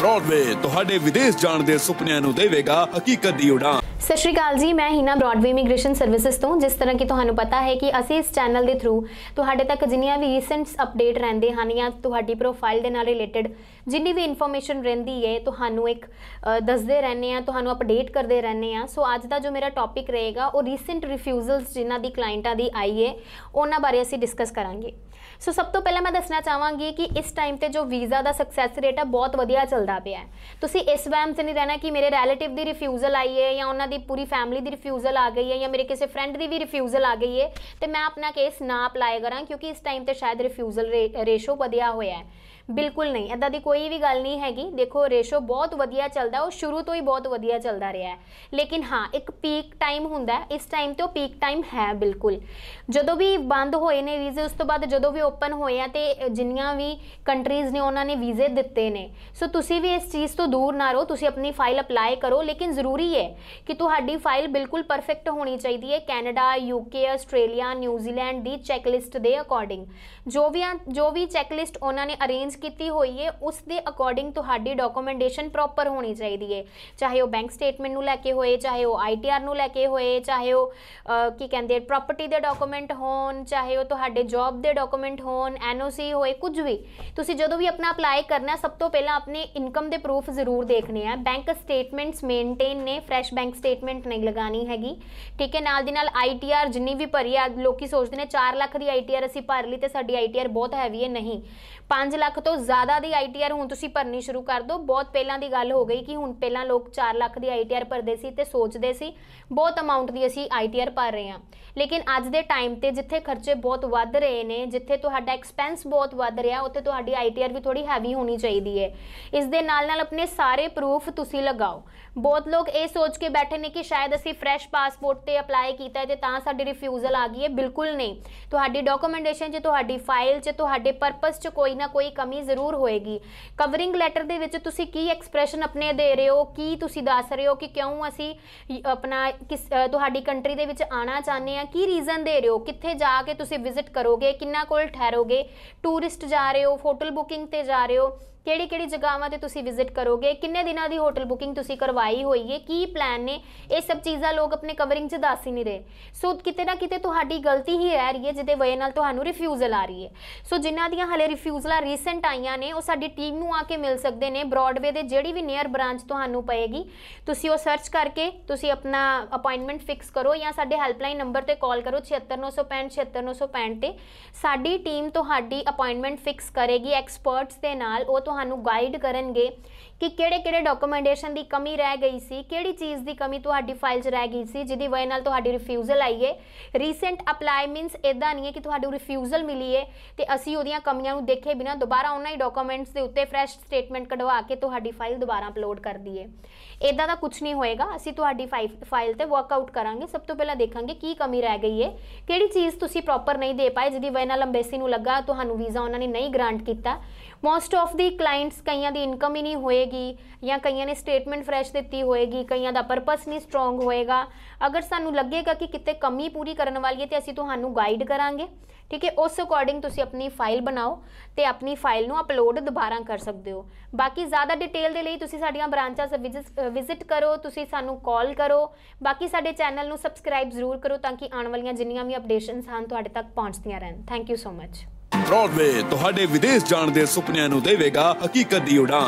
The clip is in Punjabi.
ਬ੍ਰੌਡਵੇ ਤੁਹਾਡੇ ਵਿਦੇਸ਼ ਜਾਣ ਦੇ ਸੁਪਨਿਆਂ ਨੂੰ ਦੇਵੇਗਾ ਹਕੀਕਤ ਦੀ ਉਡਾਨ ਸਤਿ ਸ਼੍ਰੀ ਅਕਾਲ ਜੀ ਮੈਂ ਹੀਨਾ ਬ੍ਰੌਡਵੇ ਇਮੀਗ੍ਰੇਸ਼ਨ ਸਰਵਿਸਿਜ਼ ਤੋਂ ਜਿਸ ਤਰ੍ਹਾਂ ਕਿ ਤੁਹਾਨੂੰ ਪਤਾ ਹੈ ਕਿ ਅਸੀਂ ਇਸ ਚੈਨਲ ਦੇ ਥਰੂ ਤੁਹਾਡੇ ਤੱਕ ਜਿੰਨੀਆਂ ਵੀ ਰੀਸੈਂਟਸ ਅਪਡੇਟ ਰਹਿੰਦੇ ਹਨ ਜਾਂ ਤੁਹਾਡੀ ਪ੍ਰੋਫਾਈਲ ਦੇ ਨਾਲ ਰਿਲੇਟਡ ਜਿੰਨੀ ਵੀ ਇਨਫੋਰਮੇਸ਼ਨ ਰਹਿੰਦੀ ਹੈ ਤੁਹਾਨੂੰ ਇੱਕ ਦੱਸਦੇ ਰਹਿੰਦੇ ਆ ਤੁਹਾਨੂੰ ਅਪਡੇਟ ਕਰਦੇ ਰਹਿੰਦੇ ਆ ਸੋ ਅੱਜ ਦਾ ਜੋ ਮੇਰਾ ਟੌਪਿਕ ਰਹੇਗਾ ਉਹ ਰੀਸੈਂਟ ਰਿਫਿਊਜ਼ਲਸ ਜਿਨ੍ਹਾਂ ਦੀ ਕਲਾਇੰਟਾਂ ਦੀ ਆਈ ਹੈ ਉਹਨਾਂ ਬਾਰੇ ਅਸੀਂ ਡਿਸਕਸ ਕਰਾਂਗੇ ਸੋ ਸਭ ਤੋਂ ਪਹਿਲਾਂ ਮੈਂ ਦੱਸਣਾ ਚਾਹਾਂਗੀ ਕਿ ਇਸ ਟਾਈਮ ਤੇ ਜੋ ਵੀਜ਼ਾ ਦਾ ਸਕਸੈਸ ਰੇਟ ਹੈ ਬਹੁਤ ਵਧੀਆ ਚੱਲਦਾ ਪਿਆ ਹੈ ਤੁਸੀਂ ਇਸ ਵਹਿਮ 'ਚ ਨਹੀਂ ਰਹਿਣਾ ਕਿ ਮੇਰੇ ਰਿਲੇਟਿਵ ਦੀ ਰਿਫਿਊਜ਼ਲ ਆਈ ਹੈ ਜਾਂ ਉਹਨਾਂ ਦੀ ਮੇਰੀ ਪੂਰੀ ਫੈਮਿਲੀ ਦੀ ਰਿਫਿਊਜ਼ਲ ਆ ਗਈ ਹੈ ਜਾਂ ਮੇਰੇ ਕਿਸੇ ਫਰੈਂਡ ਦੀ ਵੀ ਰਿਫਿਊਜ਼ਲ ਆ ਗਈ ਹੈ ਤੇ ਮੈਂ ਆਪਣਾ ਕੇਸ ਨਾ ਅਪਲਾਈ ਕਰਾਂ ਕਿਉਂਕਿ ਇਸ ਟਾਈਮ ਤੇ ਸ਼ਾਇਦ ਰਿਫਿਊਜ਼ਲ ਰੇਸ਼ੋ ਵਧਿਆ ਹੋਇਆ ਹੈ ਬਿਲਕੁਲ ਨਹੀਂ ਐਦਾਂ ਦੀ ਕੋਈ ਵੀ ਗੱਲ ਨਹੀਂ ਹੈਗੀ ਦੇਖੋ ਰੇਸ਼ੋ ਬਹੁਤ ਵਧੀਆ ਚੱਲਦਾ ਉਹ ਸ਼ੁਰੂ ਤੋਂ ਹੀ ਬਹੁਤ ਵਧੀਆ ਚੱਲਦਾ ਰਿਹਾ ਹੈ ਲੇਕਿਨ ਹਾਂ ਇੱਕ ਪੀਕ ਟਾਈਮ ਹੁੰਦਾ ਇਸ ਟਾਈਮ ਤੇ ਉਹ ਪੀਕ ਟਾਈਮ ਹੈ ਬਿਲਕੁਲ ਜਦੋਂ ਵੀ ਬੰਦ ਹੋਏ ਨੇ ਵੀਜ਼ੇ ਉਸ ਤੋਂ ਬਾਅਦ ਜਦੋਂ ਵੀ ਓਪਨ ਹੋਏ ਆ ਤੇ ਜਿੰਨੀਆਂ ਵੀ ਕੰਟਰੀਜ਼ ਨੇ ਉਹਨਾਂ ਨੇ ਵੀਜ਼ੇ ਦਿੱਤੇ ਨੇ ਸੋ ਤੁਸੀਂ ਵੀ ਇਸ ਚੀਜ਼ ਤੋਂ ਦੂਰ ਨਾ ਰਹੋ ਤੁਸੀਂ ਆਪਣੀ ਫਾਈਲ ਅਪਲਾਈ ਕਰੋ ਲੇਕਿਨ ਜ਼ਰੂਰੀ ਹੈ ਕਿ ਤੁਹਾਡੀ ਫਾਈਲ ਬਿਲਕੁਲ ਪਰਫੈਕਟ ਹੋਣੀ ਚਾਹੀਦੀ ਹੈ ਕੈਨੇਡਾ ਯੂਕੇ ਆਸਟ੍ਰੇਲੀਆ ਨਿਊਜ਼ੀਲੈਂਡ ਦੀ ਚੈੱਕ ਲਿਸਟ ਦੇ ਅਕੋਰਡਿੰਗ ਜੋ ਵੀ ਜੋ ਵੀ ਚੈੱਕ ਲਿਸਟ ਉਹਨਾਂ ਨੇ ਅਰੇਂਜ ਕੀਤੀ ਹੋਈ ਹੈ ਉਸ ਦੇ ਅਕੋਰਡਿੰਗ ਤੁਹਾਡੀ ਡਾਕੂਮੈਂਟੇਸ਼ਨ ਪ੍ਰੋਪਰ ਹੋਣੀ ਚਾਹੀਦੀ ਹੈ ਚਾਹੇ ਉਹ ਬੈਂਕ ਸਟੇਟਮੈਂਟ ਨੂੰ ਲੈ ਕੇ ਹੋਏ ਚਾਹੇ ਉਹ ਆਈਟੀਆਰ ਨੂੰ ਲੈ ਕੇ ਹੋਏ ਚਾਹੇ ਉਹ ਕੀ ਕਹਿੰਦੇ ਪ੍ਰਾਪਰਟੀ ਦੇ ਡਾਕੂਮੈਂਟ ਹੋਣ ਚਾਹੇ ਉਹ ਤੁਹਾਡੇ ਜੌਬ ਦੇ ਡਾਕੂਮੈਂਟ ਹੋਣ ਐਨਓਸੀ ਹੋਏ ਕੁਝ ਵੀ ਤੁਸੀਂ ਜਦੋਂ ਵੀ ਆਪਣਾ ਅਪਲਾਈ ਕਰਨਾ ਸਭ ਤੋਂ ਪਹਿਲਾਂ ਆਪਣੇ ਇਨਕਮ ਦੇ ਪ੍ਰੂਫ ਜ਼ਰੂਰ ਦੇਖਣੇ ਆ ਬੈਂਕ ਸਟੇਟਮੈਂਟਸ ਮੇਨਟੇਨ ਨੇ ਫਰੈਸ਼ ਬੈਂਕ ਸਟੇਟਮੈਂਟ ਨਹੀਂ ਲਗਾਣੀ ਹੈਗੀ ਠੀਕ ਹੈ ਨਾਲ ਦੀ ਨਾਲ ਆਈਟੀਆਰ ਜਿੰਨੀ ਵੀ ਭਰੀ ਆ ਲੋਕੀ ਸੋਚਦੇ ਨੇ 4 ਲੱਖ ਦੀ ਆਈਟੀਆਰ ਅਸੀਂ ਭਰ ਲਈ ਤੇ ਸਾਡੀ ਆਈਟੀਆਰ ਬਹੁਤ ਹੈਵੀ ਹੈ ਨਹੀਂ 5 ਲੱਖ ਤੋਂ ਜ਼ਿਆਦਾ ਦੀ ਆਈਟੀਆਰ ਹੁਣ ਤੁਸੀਂ ਭਰਨੀ ਸ਼ੁਰੂ ਕਰ ਦਿਓ ਬਹੁਤ ਪਹਿਲਾਂ ਦੀ ਗੱਲ ਹੋ ਗਈ ਕਿ ਹੁਣ ਪਹਿਲਾਂ ਲੋਕ 4 ਲੱਖ ਦੀ ਆਈਟੀਆਰ ਭਰਦੇ ਸੀ ਤੇ ਸੋਚਦੇ ਸੀ ਬਹੁਤ ਅਮਾਉਂਟ ਦੀ ਅਸੀਂ ਆਈਟੀਆਰ ਭਰ ਰਹੇ ਹਾਂ ਲੇਕਿਨ ਅੱਜ ਦੇ ਟਾਈਮ ਤੇ ਜਿੱਥੇ ਖਰਚੇ ਬਹੁਤ ਵੱਧ ਰਹੇ ਨੇ ਜਿੱਥੇ ਤੁਹਾਡਾ ਐਕਸਪੈਂਸ ਬਹੁਤ ਵੱਧ ਰਿਹਾ ਉੱਥੇ ਤੁਹਾਡੀ ਆਈਟੀਆਰ ਵੀ ਥੋੜੀ ਹੈਵੀ ਹੋਣੀ ਚਾਹੀਦੀ ਹੈ ਇਸ ਦੇ ਨਾਲ ਨਾਲ ਆਪਣੇ ਸਾਰੇ ਪ੍ਰੂਫ ਤੁਸੀਂ ਲਗਾਓ ਬਹੁਤ ਲੋਕ ਇਹ ਸੋਚ ਕੇ ਬੈਠੇ ਨੇ ਕਿ ਸ਼ਾਇਦ ਅਸੀਂ ਫਰੈਸ਼ ਪਾਸਪੋਰਟ ਤੇ ਅਪਲਾਈ ਕੀਤਾ ਹੈ ਤੇ ਤਾਂ ਸਾਡੀ ਰਿਫਿਊਜ਼ਲ ਆ ਗਈ ਹੈ ਬਿਲਕੁਲ ਨਹੀਂ ਤੁਹਾਡੀ ਡਾਕੂਮੈਂਟੇਸ਼ਨ ਜੇ ਤੁਹਾਡੀ ਫਾਈਲ 'ਚ ਤੁਹਾਡੇ ਪਰਪਸ 'ਚ ਕੋਈ ਨਾ ਕੋਈ ਕਮੀ ਕਰਨੀ ਜ਼ਰੂਰ ਹੋਏਗੀ ਕਵਰਿੰਗ ਲੈਟਰ ਦੇ ਵਿੱਚ ਤੁਸੀਂ ਕੀ ਐਕਸਪ੍ਰੈਸ਼ਨ ਆਪਣੇ ਦੇ ਰਹੇ ਹੋ ਕੀ ਤੁਸੀਂ ਦੱਸ ਰਹੇ ਹੋ ਕਿ ਕਿਉਂ ਅਸੀਂ ਆਪਣਾ ਕਿਸ ਤੁਹਾਡੀ ਕੰਟਰੀ ਦੇ ਵਿੱਚ ਆਣਾ ਚਾਹੁੰਦੇ ਆ ਕੀ ਰੀਜ਼ਨ ਦੇ ਰਹੇ ਹੋ ਕਿੱਥੇ ਜਾ ਕੇ ਤੁਸੀਂ ਵਿਜ਼ਿਟ ਕਰੋਗੇ ਕਿੰਨਾ ਕੋਲ ਠਹਿਰੋਗੇ ਟੂਰਿਸਟ ਜਾ ਰਹੇ ਹੋ ਹੋਟਲ ਬੁਕਿੰਗ ਤੇ ਜਾ ਰਹੇ ਹੋ ਕਿਹੜੀ ਕਿਹੜੀ ਜਗ੍ਹਾਵਾਂ ਤੇ ਤੁਸੀਂ ਵਿਜ਼ਿਟ ਕਰੋਗੇ ਕਿੰਨੇ ਦਿਨਾਂ ਦੀ ਹੋਟਲ ਬੁਕਿੰਗ ਤੁਸੀਂ ਕਰਵਾਈ ਹੋਈ ਹੈ ਕੀ ਪਲਾਨ ਨੇ ਇਹ ਸਭ ਚੀਜ਼ਾਂ ਲੋਕ ਆਪਣੇ ਕਵਰਿੰਗ 'ਚ ਦੱਸ ਹੀ ਨਹੀਂ ਰਹੇ ਸੋ ਕਿਤੇ ਨਾ ਕਿਤੇ ਤੁਹਾਡੀ ਗਲਤੀ ਹੀ ਰਹਿ ਰਹੀ ਹੈ ਜਿਹਦੇ ਵਜ੍ਹਾ ਨਾਲ ਤੁਹਾਨੂੰ ਰਿਫਿਊਜ਼ਲ ਆ ਰਹੀ ਹੈ ਸੋ ਜਿਨ੍ਹਾਂ ਦੀਆਂ ਹਲੇ ਰਿਫਿਊਜ਼ਲਾਂ ਰੀਸੈਂਟ ਆਈਆਂ ਨੇ ਉਹ ਸਾਡੀ ਟੀਮ ਨੂੰ ਆ ਕੇ ਮਿਲ ਸਕਦੇ ਨੇ ਬ੍ਰੌਡਵੇ ਦੇ ਜਿਹੜੀ ਵੀ ਨੀਅਰ ਬ੍ਰਾਂਚ ਤੁਹਾਨੂੰ ਪਏਗੀ ਤੁਸੀਂ ਉਹ ਸਰਚ ਕਰਕੇ ਤੁਸੀਂ ਆਪਣਾ ਅਪਾਇੰਟਮੈਂਟ ਫਿਕਸ ਕਰੋ ਜਾਂ ਸਾਡੇ ਹੈਲਪਲਾਈਨ ਨੰਬਰ ਤੇ ਕਾਲ ਕਰੋ 76965 76965 ਤੇ ਸਾਡੀ ਟੀਮ ਤੁਹਾਡੀ ਅਪਾਇੰਟਮੈਂਟ ਫਿਕਸ ਕਰੇਗੀ ਐਕਸਪਰਟਸ ਦੇ ਨਾਲ ਉਹ ਤੁਹਾਨੂੰ ਗਾਈਡ ਕਰਨਗੇ ਕਿ ਕਿਹੜੇ-ਕਿਹੜੇ ਡਾਕੂਮੈਂਟੇਸ਼ਨ ਦੀ ਕਮੀ ਰਹਿ ਗਈ ਸੀ ਕਿਹੜੀ ਚੀਜ਼ ਦੀ ਕਮੀ ਤੁਹਾਡੀ ਫਾਈਲ 'ਚ ਰਹਿ ਗਈ ਸੀ ਜਿਹਦੀ ਵਜ੍ਹਾ ਨਾਲ ਤੁਹਾਡੀ ਰਿਫਿਊਜ਼ਲ ਆਈ ਹੈ ਰੀਸੈਂਟ ਅਪਲਾਈ ਮੀਨਸ ਇਦਾਂ ਨਹੀਂ ਹੈ ਕਿ ਤੁਹਾਡੀ ਰਿਫਿਊਜ਼ਲ ਮਿਲੀ ਹੈ ਤੇ ਅਸੀਂ ਉਹਦੀਆਂ ਕਮੀਆਂ ਨੂੰ ਦੇਖੇ ਬਿਨਾ ਦੁਬਾਰਾ ਉਹਨਾਂ ਹੀ ਡਾਕੂਮੈਂਟਸ ਦੇ ਉੱਤੇ ਫਰੈਸ਼ ਸਟੇਟਮੈਂਟ ਕਢਵਾ ਕੇ ਤੁਹਾਡੀ ਫਾਈਲ ਦੁਬਾਰਾ ਅਪਲੋਡ ਕਰ ਦਈਏ ਇਦਾਂ ਦਾ ਕੁਝ ਨਹੀਂ ਹੋਏਗਾ ਅਸੀਂ ਤੁਹਾਡੀ ਫਾਈਲ ਤੇ ਵਰਕਆਊਟ ਕਰਾਂਗੇ ਸਭ ਤੋਂ ਪਹਿਲਾਂ ਦੇਖਾਂਗੇ ਕੀ ਕਮੀ ਰਹਿ ਗਈ ਹੈ ਕਿਹੜੀ ਚੀਜ਼ ਤੁਸੀਂ ਪ੍ਰੋਪਰ ਨਹੀਂ ਦੇ ਪਾਏ ਜਿਹਦੀ ਵਜ੍ਹਾ ਨਾਲ ਐਮਬੈਸੀ ਨੂੰ ਲੱਗਾ ਤੁਹਾਨੂੰ ਵੀਜ਼ਾ ਉਹਨਾਂ ਨੇ ਨਹੀਂ ਗ੍ਰਾਂਟ ਕੀਤਾ ਮੋਸਟ ਆਫ ਦੀ ਕਲਾਇੰਟਸ ਕਈਆਂ ਦੀ ਇਨਕਮ ਹੀ ਨਹੀਂ ਹੋਏਗੀ ਜਾਂ ਕਈਆਂ ਨੇ ਸਟੇਟਮੈਂਟ ਫਰੈਸ਼ ਦਿੱਤੀ ਹੋਏਗੀ ਕਈਆਂ ਦਾ ਪਰਪਸ ਨਹੀਂ ਸਟਰੋਂਗ ਹੋਏਗਾ ਅਗਰ ਸਾਨੂੰ ਲੱਗੇਗਾ ਕਿ ਕਿਤੇ ਕਮੀ ਪੂਰੀ ਕਰਨ ਵਾਲੀ ਹੈ ਤੇ ਅਸੀਂ ਤੁਹਾਨੂੰ ਗਾਈਡ ਕਰਾਂਗੇ ਠੀਕ ਹੈ ਉਸ ਅਕੋਰਡਿੰਗ ਤੁਸੀਂ ਆਪਣੀ ਫਾਈਲ ਬਣਾਓ ਤੇ ਆਪਣੀ ਫਾਈਲ ਨੂੰ ਅਪਲੋਡ ਦੁਬਾਰਾ ਕਰ ਸਕਦੇ ਹੋ ਬਾਕੀ ਜ਼ਿਆਦਾ ਡਿਟੇਲ ਦੇ ਲਈ ਤੁਸੀਂ ਸਾਡੀਆਂ ਬ੍ਰਾਂਚਾਂ ਵਿਜ਼ਿਟ ਕਰੋ ਤੁਸੀਂ ਸਾਨੂੰ ਕਾਲ ਕਰੋ ਬਾਕੀ ਸਾਡੇ ਚੈਨਲ ਨੂੰ ਸਬਸਕ੍ਰਾਈਬ ਜ਼ਰੂਰ ਕਰੋ ਤਾਂ ਕਿ ਆਉਣ ਵਾਲੀਆਂ ਜਿੰਨੀਆਂ ਵੀ ਅਪਡੇਸ਼ਨਸ ਹਨ ਤੁਹਾਡੇ ਤੱਕ ਪਹੁੰਚਦੀਆਂ ਰਹਿਣ thank you so much Broadway ਤੁਹਾਡੇ ਵਿਦੇਸ਼ ਜਾਣ ਦੇ ਸੁਪਨਿਆਂ ਨੂੰ ਦੇਵੇਗਾ ਹਕੀਕਤ ਦੀ ਉਡਾਨ